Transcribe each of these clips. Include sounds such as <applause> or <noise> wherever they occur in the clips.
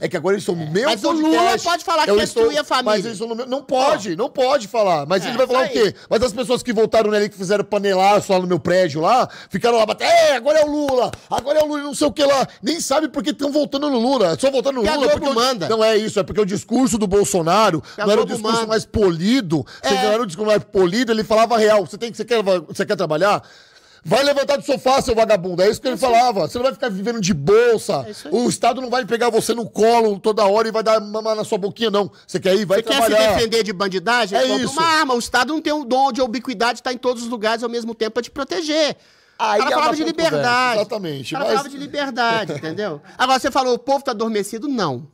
É que agora eles estão no meu mas podcast. o Lula pode falar que destruir é a família. Mas eles estão no meu. Não pode, não pode falar. Mas é, ele vai falar o quê? Mas as pessoas que votaram nele, que fizeram panelaço lá no meu prédio lá, ficaram lá batendo. É, agora é o Lula, agora é o Lula, não sei o que lá. Nem sabe por que estão voltando no Lula. É só voltando no que Lula. Porque manda. Eu, não é isso, é porque o discurso do Bolsonaro que não era o discurso manda. mais polido. É. Não era o discurso mais polido, ele falava real. Você, tem, você, quer, você quer trabalhar? Vai levantar do sofá, seu vagabundo. É isso que ele é falava. Você não vai ficar vivendo de bolsa. É o Estado não vai pegar você no colo toda hora e vai dar mamar na sua boquinha, não. Você quer ir? Vai você trabalhar. quer se defender de bandidagem? É isso. uma arma. O Estado não tem um dom de ubiquidade, está em todos os lugares ao mesmo tempo para te proteger. Aí ela é falava de liberdade. Exatamente. Ela mas... <laughs> falava de liberdade, entendeu? Agora, você falou, o povo está adormecido? Não.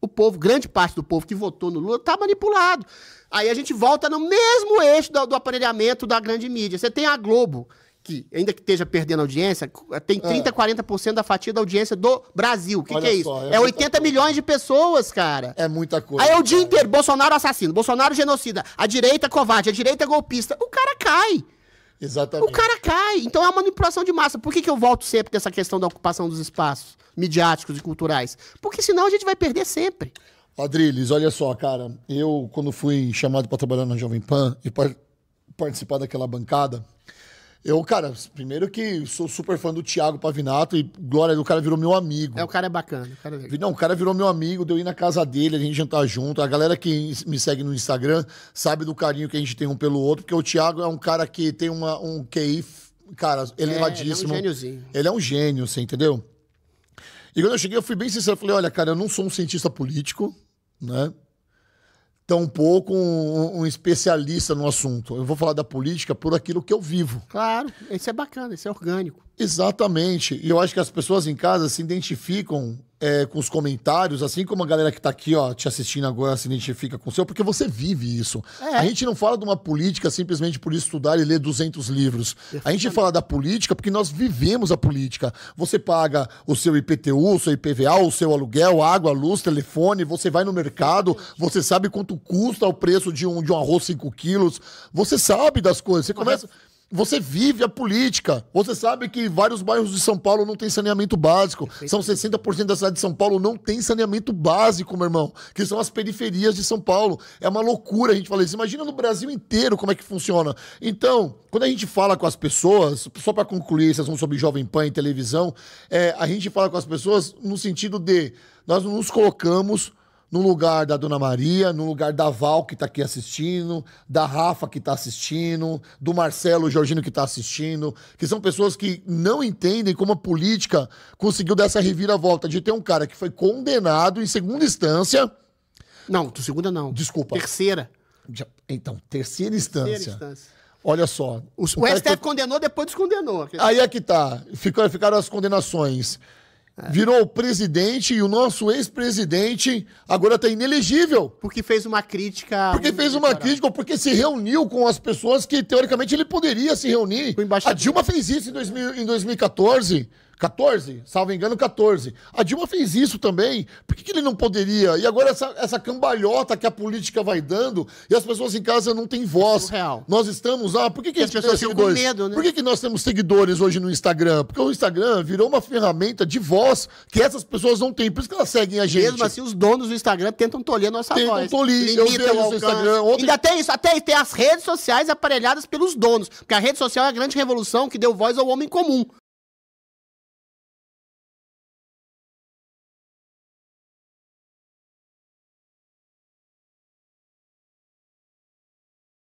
O povo, grande parte do povo que votou no Lula, está manipulado. Aí a gente volta no mesmo eixo do, do aparelhamento da grande mídia. Você tem a Globo, que, ainda que esteja perdendo audiência, tem 30%, é. 40% da fatia da audiência do Brasil. O que, que, é isso? é, é 80 coisa. milhões de pessoas, cara. É muita coisa. Aí é o dia cara. inteiro, Bolsonaro assassino, Bolsonaro genocida, a direita covarde, a direita golpista. O cara cai. Exatamente. O cara cai. Então é uma manipulação de massa. Por que, que eu volto sempre nessa questão da ocupação dos espaços midiáticos e culturais? Porque senão a gente vai perder sempre. Adriles, olha só, cara. Eu, quando fui chamado para trabalhar na Jovem Pan e participar daquela bancada, eu, cara, primeiro que sou super fã do Thiago Pavinato e, glória, o cara virou meu amigo. É, o cara é bacana. O cara é Não, o cara virou meu amigo, deu ir na casa dele, a gente jantar junto. A galera que me segue no Instagram sabe do carinho que a gente tem um pelo outro, porque o Thiago é um cara que tem uma, um QI, cara, elevadíssimo. É, ele é um gêniozinho. Ele é um gênio, você assim, entendeu? E quando eu cheguei, eu fui bem sincero, eu falei, olha, cara, eu não sou um cientista político, né? tampouco um, um especialista no assunto. Eu vou falar da política por aquilo que eu vivo. Claro, isso é bacana, isso é orgânico. Exatamente. E eu acho que as pessoas em casa se identificam é, com os comentários, assim como a galera que tá aqui, ó, te assistindo agora se identifica com o seu, porque você vive isso. É. A gente não fala de uma política simplesmente por estudar e ler 200 livros. A gente fala da política porque nós vivemos a política. Você paga o seu IPTU, o seu IPVA, o seu aluguel, água, luz, telefone, você vai no mercado, você sabe quanto custa o preço de um, de um arroz 5 quilos, você sabe das coisas, você começa... Correto você vive a política. Você sabe que vários bairros de São Paulo não tem saneamento básico. São 60% da cidade de São Paulo não tem saneamento básico, meu irmão. Que são as periferias de São Paulo. É uma loucura a gente falar isso. Imagina no Brasil inteiro como é que funciona. Então, quando a gente fala com as pessoas, só para concluir esse assunto sobre Jovem Pan e televisão, é, a gente fala com as pessoas no sentido de nós não nos colocamos no lugar da Dona Maria, no lugar da Val, que está aqui assistindo, da Rafa, que está assistindo, do Marcelo Jorginho que está assistindo, que são pessoas que não entendem como a política conseguiu dar essa reviravolta de ter um cara que foi condenado em segunda instância. Não, segunda não. Desculpa. Terceira. Então, terceira instância. Terceira instância. Olha só. O, o STF foi... condenou, depois descondenou. Aí é que tá. Ficaram, ficaram as condenações Virou presidente e o nosso ex-presidente agora está inelegível. Porque fez uma crítica. Porque fez uma crítica, ou porque se reuniu com as pessoas que, teoricamente, ele poderia se reunir. A Dilma fez isso em, mil em 2014. 14, salvo engano, 14. A Dilma fez isso também. Por que, que ele não poderia? E agora essa, essa, cambalhota que a política vai dando e as pessoas em casa não têm voz. É nós estamos Ah, por que, que as pessoas ficam com medo, né? Por que, que nós temos seguidores hoje no Instagram? Porque o Instagram virou uma ferramenta de voz que essas pessoas não têm. Por isso que elas seguem a gente. Mesmo assim, os donos do Instagram tentam tolher nossa tentam voz. Tentam tolher. Eu vejo o Instagram. Ontem... Ainda tem isso. Até tem as redes sociais aparelhadas pelos donos. Porque a rede social é a grande revolução que deu voz ao homem comum.